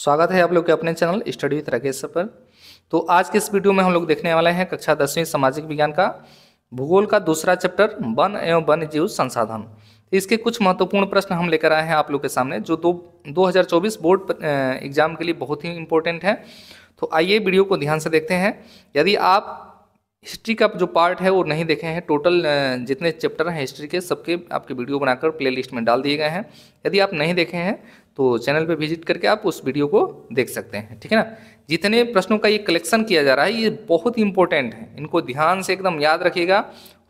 स्वागत है आप लोग के अपने चैनल स्टडी विथ राकेश पर तो आज के इस वीडियो में हम लोग देखने वाले हैं कक्षा दसवीं सामाजिक विज्ञान का भूगोल का दूसरा चैप्टर वन एवं वन्य जीव संसाधन इसके कुछ महत्वपूर्ण प्रश्न हम लेकर आए हैं आप लोग के सामने जो दो दो बोर्ड एग्जाम के लिए बहुत ही इंपॉर्टेंट है तो आइए वीडियो को ध्यान से देखते हैं यदि आप हिस्ट्री का जो पार्ट है वो नहीं देखे हैं टोटल जितने चैप्टर हैं हिस्ट्री के सबके आपके वीडियो बनाकर प्लेलिस्ट में डाल दिए गए हैं यदि आप नहीं देखे हैं तो चैनल पे विजिट करके आप उस वीडियो को देख सकते हैं ठीक है ना जितने प्रश्नों का ये कलेक्शन किया जा रहा है ये बहुत ही इंपॉर्टेंट है इनको ध्यान से एकदम याद रखिएगा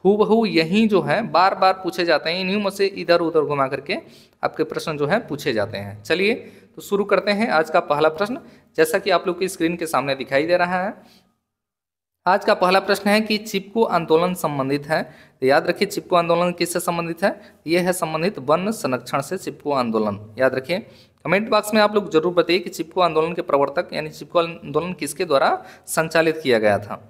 हु बहू यही जो है बार बार पूछे जाते हैं इन्हीं में से इधर उधर घुमा करके आपके प्रश्न जो है पूछे जाते हैं चलिए तो शुरू करते हैं आज का पहला प्रश्न जैसा कि आप लोग की स्क्रीन के सामने दिखाई दे रहा है आज का पहला प्रश्न है कि चिपको आंदोलन संबंधित है तो याद रखिए चिपको आंदोलन किससे संबंधित है यह है संबंधित वन संरक्षण से चिपको आंदोलन याद रखिए कमेंट बॉक्स में आप लोग जरूर बताइए कि चिपको आंदोलन के प्रवर्तक यानी चिपको आंदोलन किसके द्वारा संचालित किया गया था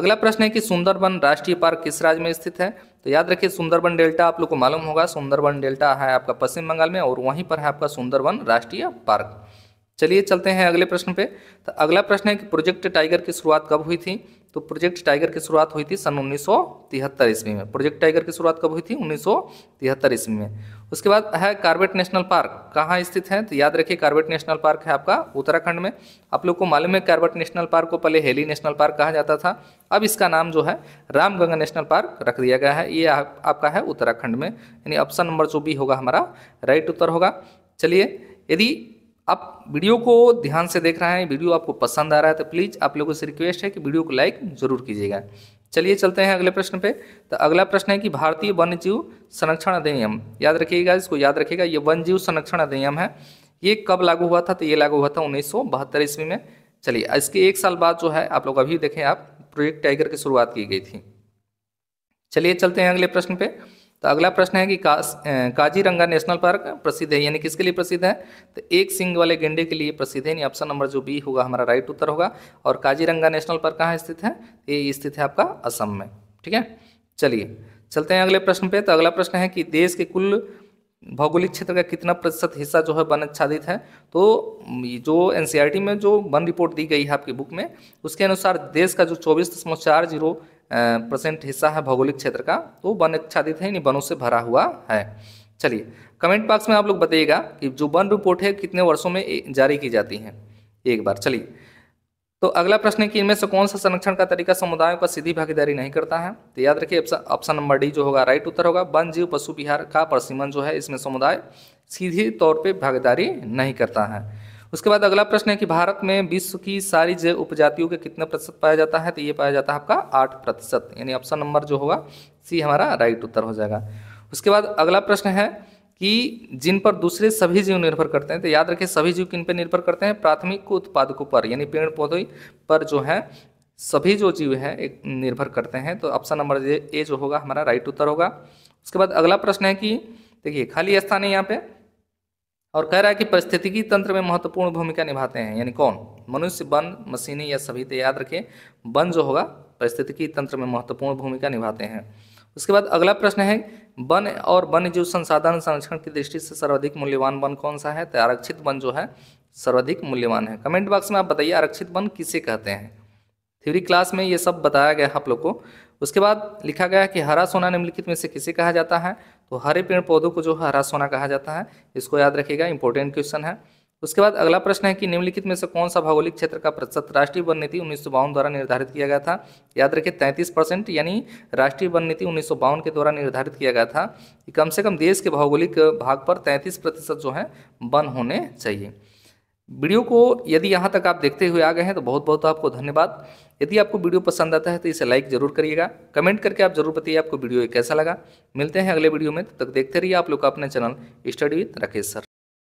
अगला प्रश्न है कि सुंदरबन राष्ट्रीय पार्क किस राज्य में स्थित है तो याद रखिए सुंदरबन डेल्टा आप लोग को मालूम होगा सुंदरबन डेल्टा है आपका पश्चिम बंगाल में और वहीं पर है आपका सुंदरबन राष्ट्रीय पार्क चलिए चलते हैं अगले प्रश्न पे तो अगला प्रश्न है कि प्रोजेक्ट टाइगर की शुरुआत कब हुई थी तो प्रोजेक्ट टाइगर की शुरुआत हुई थी सन उन्नीस ईस्वी में प्रोजेक्ट टाइगर की शुरुआत कब हुई थी उन्नीस ईस्वी में उसके बाद है कार्बेट नेशनल पार्क कहाँ स्थित है तो याद रखिए कार्बेट नेशनल पार्क है आपका उत्तराखंड में आप लोग को मालूम है कार्बेट नेशनल पार्क को पहले हेली नेशनल पार्क कहा जाता था अब इसका नाम जो है रामगंगा नेशनल पार्क रख दिया गया है ये आप, आपका है उत्तराखंड में यानी ऑप्शन नंबर जो भी होगा हमारा राइट उत्तर होगा चलिए यदि आप वीडियो को ध्यान से देख रहे हैं वीडियो आपको पसंद आ रहा है तो प्लीज़ आप लोगों से रिक्वेस्ट है कि वीडियो को लाइक जरूर कीजिएगा चलिए चलते हैं अगले प्रश्न पे तो अगला प्रश्न है कि भारतीय वन्य जीव संरक्षण अधिनियम याद रखिएगा इसको याद रखिएगा ये वन जीव संरक्षण अधिनियम है ये कब लागू हुआ था तो ये लागू हुआ था उन्नीस सौ बहत्तर ईस्वी में चलिए इसके एक साल बाद जो है आप लोग अभी देखें आप प्रोजेक्ट टाइगर की शुरुआत की गई थी चलिए चलते हैं अगले प्रश्न पे तो अगला प्रश्न है कि का, काजीरंगा नेशनल पार्क प्रसिद्ध है यानी किसके लिए प्रसिद्ध है तो एक सिंह वाले गेंडे के लिए प्रसिद्ध है यानी ऑप्शन नंबर जो बी होगा हमारा राइट उत्तर होगा और काजीरंगा नेशनल पार्क कहाँ स्थित है ये स्थित है आपका असम में ठीक है चलिए चलते हैं अगले प्रश्न पे तो अगला प्रश्न है कि देश के कुल भौगोलिक क्षेत्र का कितना प्रतिशत हिस्सा जो है वन आच्छादित है तो जो एन e में जो वन रिपोर्ट दी गई है आपकी बुक में उसके अनुसार देश का जो चौबीस दशमलव चार जीरो परसेंट हिस्सा है भौगोलिक क्षेत्र का तो वन आच्छादित है यानी वनों से भरा हुआ है चलिए कमेंट बॉक्स में आप लोग बताइएगा कि जो वन रिपोर्ट है कितने वर्षों में जारी की जाती है एक बार चलिए तो अगला प्रश्न है कि इनमें से कौन सा संरक्षण का तरीका समुदायों का सीधी भागीदारी नहीं करता है तो याद रखिए ऑप्शन नंबर डी जो होगा राइट उत्तर होगा वन जीव पशु विहार का परसीमन जो है इसमें समुदाय सीधे तौर पे भागीदारी नहीं करता है उसके बाद अगला प्रश्न है कि भारत में विश्व की सारी जैव उपजातियों के कितने प्रतिशत पाया जाता है तो ये पाया जाता है आपका आठ प्रतिशत यानी ऑप्शन नंबर जो होगा सी हमारा राइट उत्तर हो जाएगा उसके बाद अगला प्रश्न है कि जिन पर दूसरे सभी जीव निर्भर करते हैं तो याद रखिए सभी जीव किन पर निर्भर करते हैं प्राथमिक उत्पादकों पर यानी पेड़ पौधे पर जो है सभी जो जीव हैं एक निर्भर करते हैं तो ऑप्शन नंबर ए जो होगा हमारा राइट उत्तर होगा उसके बाद अगला प्रश्न है कि देखिए खाली स्थान है यहाँ पे और कह रहा है कि परिस्थितिकी तंत्र में महत्वपूर्ण भूमिका निभाते हैं यानी कौन मनुष्य वन मशीनी या सभी तो याद रखें वन जो होगा परिस्थितिकी तंत्र में महत्वपूर्ण भूमिका निभाते हैं उसके बाद अगला प्रश्न है वन और वन्य जीव संसाधन संरक्षण की दृष्टि से सर्वाधिक मूल्यवान वन कौन सा है तो आरक्षित वन जो है सर्वाधिक मूल्यवान है कमेंट बॉक्स में आप बताइए आरक्षित वन किसे कहते हैं थ्योरी क्लास में ये सब बताया गया आप लोग को उसके बाद लिखा गया है कि हरा सोना निम्नलिखित में से किसे कहा जाता है तो हरे पेड़ पौधों को जो हरा सोना कहा जाता है इसको याद रखिएगा इंपॉर्टेंट क्वेश्चन है उसके बाद अगला प्रश्न है कि निम्नलिखित में से कौन सा भौगोलिक क्षेत्र का प्रतिशत राष्ट्रीय वन नीति उन्नीस द्वारा निर्धारित किया गया था याद रखिए 33 परसेंट यानी राष्ट्रीय वन नीति उन्नीस के द्वारा निर्धारित किया गया था कि कम से कम देश के भौगोलिक भाग पर 33 प्रतिशत जो है वन होने चाहिए वीडियो को यदि यहाँ तक आप देखते हुए आ गए हैं तो बहुत बहुत आपको धन्यवाद यदि आपको वीडियो पसंद आता है तो इसे लाइक जरूर करिएगा कमेंट करके आप जरूर बताइए आपको वीडियो कैसा लगा मिलते हैं अगले वीडियो में तब तो तक देखते रहिए आप लोग का अपना channel study with Rakesh sir